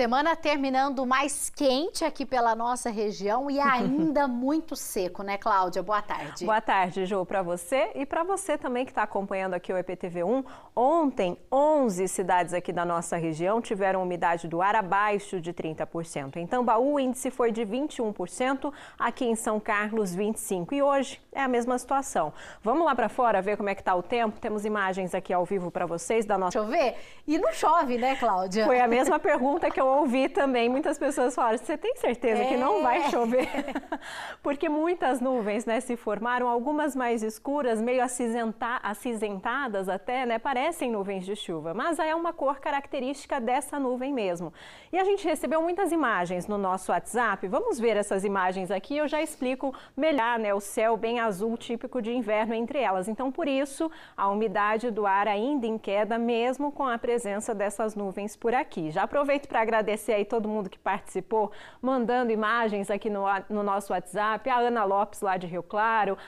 Semana terminando mais quente aqui pela nossa região e ainda muito seco, né, Cláudia? Boa tarde. Boa tarde, Ju, para você e para você também que está acompanhando aqui o EPTV1. Ontem, 11 cidades aqui da nossa região tiveram umidade do ar abaixo de 30%. Em Tambaú, o índice foi de 21%, aqui em São Carlos, 25%. E hoje é a mesma situação. Vamos lá para fora ver como é que está o tempo? Temos imagens aqui ao vivo para vocês da nossa... Chover? E não chove, né, Cláudia? Foi a mesma pergunta que eu ouvi também muitas pessoas falarem: você tem certeza é. que não vai é. chover? Porque muitas nuvens né, se formaram, algumas mais escuras, meio acinzenta, acinzentadas até, né, parecem nuvens de chuva, mas é uma cor característica dessa nuvem mesmo. E a gente recebeu muitas imagens no nosso WhatsApp. Vamos ver essas imagens aqui, eu já explico melhor né, o céu bem azul típico de inverno entre elas. Então, por isso, a umidade do ar ainda em queda, mesmo com a presença dessas nuvens por aqui. Já aproveito para agradecer aí todo mundo que participou, mandando imagens aqui no, no nosso WhatsApp, a Ana Lopes lá de Rio Claro,